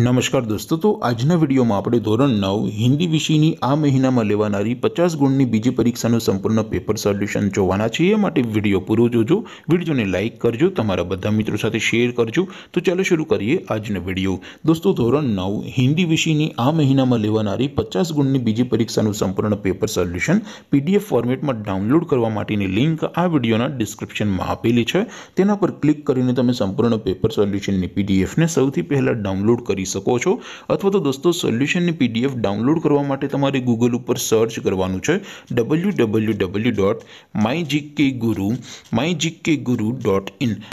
नमस्कार दोस्तों तो आज ना वीडियो में આપણે ધોરણ 9 હિન્દી વિષયની આ મહિનામાં લેવાણારી 50 ગુણની બીજી પરીક્ષાનો સંપૂર્ણ પેપર સોલ્યુશન જોવાના છે એ માટે વિડિયો પૂરો જોજો વિડિઓને લાઈક કરજો તમારા બધા મિત્રો સાથે શેર કરજો તો ચાલો શરૂ કરીએ આજનો વિડિયો दोस्तों ધોરણ 9 હિન્દી વિષયની આ મહિનામાં લેવાણારી 50 ગુણની બીજી પરીક્ષાનો સંપૂર્ણ પેપર સોલ્યુશન PDF ફોર્મેટમાં ડાઉનલોડ કરવા માટેની લિંક આ વિડિયોના ડિસ્ક્રિપ્શનમાં આપેલી છે તેના પર ક્લિક કરીને તમે સંપૂર્ણ પેપર સોલ્યુશનની PDF ને સૌથી પહેલા ડાઉનલોડ કરી શકો છો અથવા તો દોસ્તો સોલ્યુશનની પીડીએફ ડાઉનલોડ કરવા માટે તમારે Google ઉપર સર્ચ કરવાનું છે www.mygkguru mygkguru.in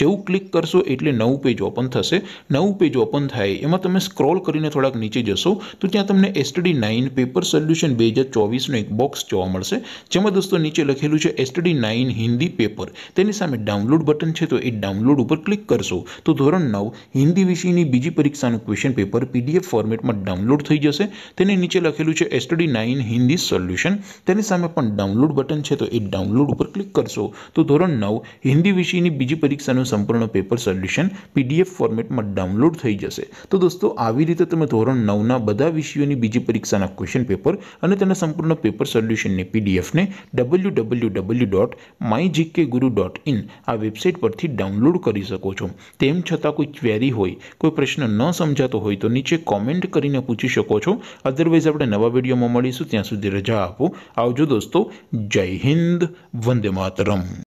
જેવું ક્લિક કરશો એટલે નવું પેજ ઓપન થશે નવું પેજ ઓપન થાય એમાં તમે સ્ક્રોલ કરીને થોડક નીચે જશો તો ત્યાં તમને STD 9 પેપર સોલ્યુશન 2024 નો એક બોક્સ જોવા મળશે જેમ મે દોસ્તો નીચે લખેલું છે STD 9 હિન્દી પેપર તેની સામે ડાઉનલોડ બટન છે તો એ ડાઉનલોડ ઉપર ક્લિક કરશો તો ધોરણ 9 હિન્દી વિષયની બીજી પરીક્ષાનું ક્વેશ્ચન પેપર PDF ફોર્મેટમાં ડાઉનલોડ થઈ જશે તેની નીચે લખેલું છે STD 9 હિન્દી સોલ્યુશન તેની સામે પણ ડાઉનલોડ બટન છે તો એ ડાઉનલોડ ઉપર ક્લિક કરશો તો ધોરણ 9 હિન્દી વિષયની બીજી परीक्षा નું સંપૂર્ણ પેપર સોલ્યુશન પીડીએફ ફોર્મેટમાં ડાઉનલોડ થઈ જશે તો દોસ્તો આવી રીતે તમે ધોરણ 9 ના બધા વિષયોની બીજી પરીક્ષાના ક્વેશ્ચન પેપર અને તેના સંપૂર્ણ પેપર સોલ્યુશનની પીડીએફ ને www.mygkguru.in આ વેબસાઈટ પરથી ડાઉનલોડ કરી શકો છો તેમ છતાં કોઈ ક્વેરી હોય કોઈ પ્રશ્ન ન સમજાતો હોય તો નીચે કમેન્ટ કરીને પૂછી શકો છો અધરવાઇઝ આપણે નવા વિડિયોમાં મળીશું ત્યાં સુધી રજા આવો આવજો દોસ્તો જય હિન્દ વંદે માતરમ